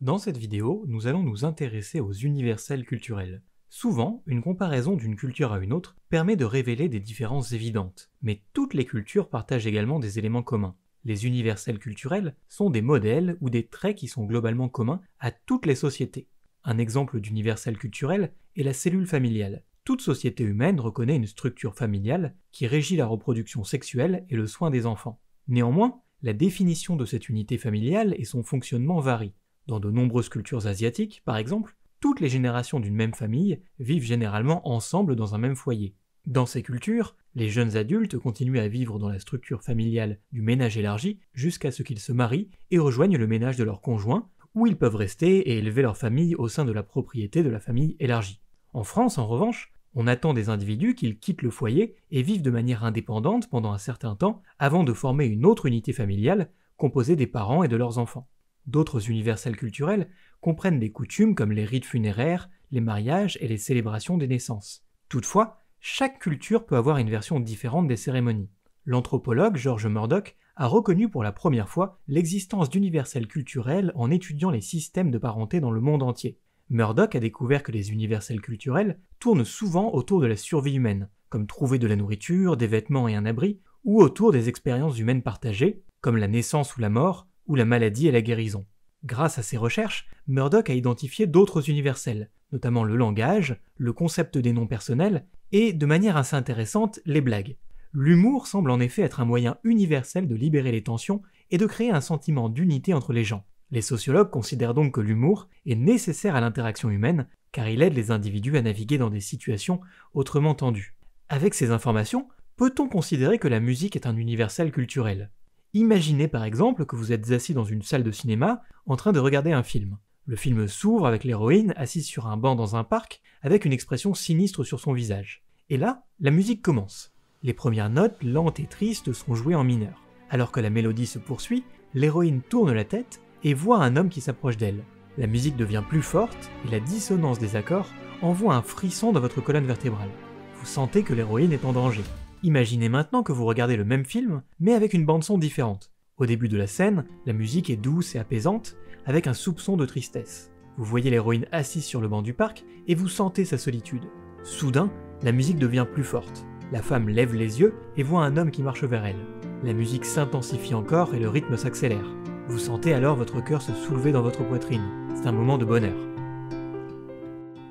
Dans cette vidéo, nous allons nous intéresser aux universels culturels. Souvent, une comparaison d'une culture à une autre permet de révéler des différences évidentes, mais toutes les cultures partagent également des éléments communs. Les universels culturels sont des modèles ou des traits qui sont globalement communs à toutes les sociétés. Un exemple d'universel culturel est la cellule familiale. Toute société humaine reconnaît une structure familiale qui régit la reproduction sexuelle et le soin des enfants. Néanmoins, la définition de cette unité familiale et son fonctionnement varient. Dans de nombreuses cultures asiatiques, par exemple, toutes les générations d'une même famille vivent généralement ensemble dans un même foyer. Dans ces cultures, les jeunes adultes continuent à vivre dans la structure familiale du ménage élargi jusqu'à ce qu'ils se marient et rejoignent le ménage de leur conjoint, où ils peuvent rester et élever leur famille au sein de la propriété de la famille élargie. En France, en revanche, on attend des individus qu'ils quittent le foyer et vivent de manière indépendante pendant un certain temps avant de former une autre unité familiale composée des parents et de leurs enfants. D'autres universels culturels comprennent des coutumes comme les rites funéraires, les mariages et les célébrations des naissances. Toutefois, chaque culture peut avoir une version différente des cérémonies. L'anthropologue George Murdoch a reconnu pour la première fois l'existence d'universels culturels en étudiant les systèmes de parenté dans le monde entier. Murdoch a découvert que les universels culturels tournent souvent autour de la survie humaine, comme trouver de la nourriture, des vêtements et un abri, ou autour des expériences humaines partagées, comme la naissance ou la mort, ou la maladie et la guérison. Grâce à ses recherches, Murdoch a identifié d'autres universels, notamment le langage, le concept des noms personnels et, de manière assez intéressante, les blagues. L'humour semble en effet être un moyen universel de libérer les tensions et de créer un sentiment d'unité entre les gens. Les sociologues considèrent donc que l'humour est nécessaire à l'interaction humaine car il aide les individus à naviguer dans des situations autrement tendues. Avec ces informations, peut-on considérer que la musique est un universel culturel Imaginez par exemple que vous êtes assis dans une salle de cinéma en train de regarder un film. Le film s'ouvre avec l'héroïne assise sur un banc dans un parc avec une expression sinistre sur son visage. Et là, la musique commence. Les premières notes, lentes et tristes, sont jouées en mineur. Alors que la mélodie se poursuit, l'héroïne tourne la tête et voit un homme qui s'approche d'elle. La musique devient plus forte et la dissonance des accords envoie un frisson dans votre colonne vertébrale. Vous sentez que l'héroïne est en danger. Imaginez maintenant que vous regardez le même film, mais avec une bande-son différente. Au début de la scène, la musique est douce et apaisante, avec un soupçon de tristesse. Vous voyez l'héroïne assise sur le banc du parc et vous sentez sa solitude. Soudain, la musique devient plus forte. La femme lève les yeux et voit un homme qui marche vers elle. La musique s'intensifie encore et le rythme s'accélère. Vous sentez alors votre cœur se soulever dans votre poitrine. C'est un moment de bonheur.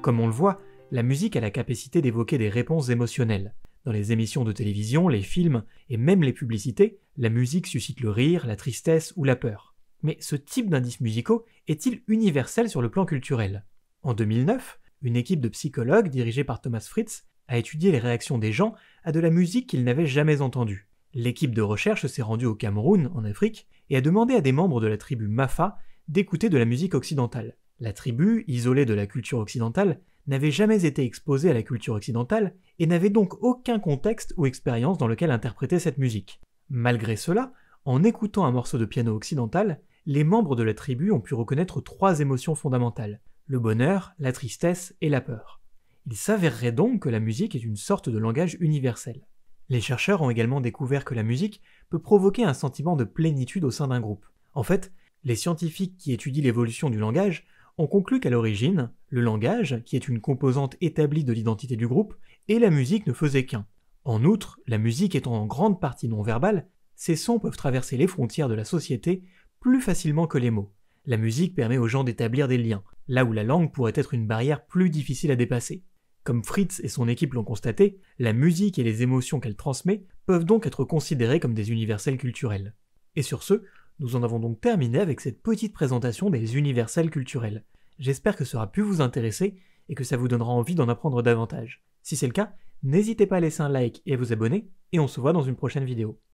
Comme on le voit, la musique a la capacité d'évoquer des réponses émotionnelles. Dans les émissions de télévision, les films et même les publicités, la musique suscite le rire, la tristesse ou la peur. Mais ce type d'indices musicaux est-il universel sur le plan culturel En 2009, une équipe de psychologues dirigée par Thomas Fritz a étudié les réactions des gens à de la musique qu'ils n'avaient jamais entendue. L'équipe de recherche s'est rendue au Cameroun, en Afrique, et a demandé à des membres de la tribu Mafa d'écouter de la musique occidentale. La tribu, isolée de la culture occidentale, n'avaient jamais été exposés à la culture occidentale et n'avaient donc aucun contexte ou expérience dans lequel interpréter cette musique. Malgré cela, en écoutant un morceau de piano occidental, les membres de la tribu ont pu reconnaître trois émotions fondamentales, le bonheur, la tristesse et la peur. Il s'avérerait donc que la musique est une sorte de langage universel. Les chercheurs ont également découvert que la musique peut provoquer un sentiment de plénitude au sein d'un groupe. En fait, les scientifiques qui étudient l'évolution du langage on conclut qu'à l'origine, le langage, qui est une composante établie de l'identité du groupe, et la musique ne faisaient qu'un. En outre, la musique étant en grande partie non verbale, ces sons peuvent traverser les frontières de la société plus facilement que les mots. La musique permet aux gens d'établir des liens, là où la langue pourrait être une barrière plus difficile à dépasser. Comme Fritz et son équipe l'ont constaté, la musique et les émotions qu'elle transmet peuvent donc être considérées comme des universels culturels. Et sur ce, nous en avons donc terminé avec cette petite présentation des universels culturels. J'espère que ça aura pu vous intéresser et que ça vous donnera envie d'en apprendre davantage. Si c'est le cas, n'hésitez pas à laisser un like et à vous abonner, et on se voit dans une prochaine vidéo.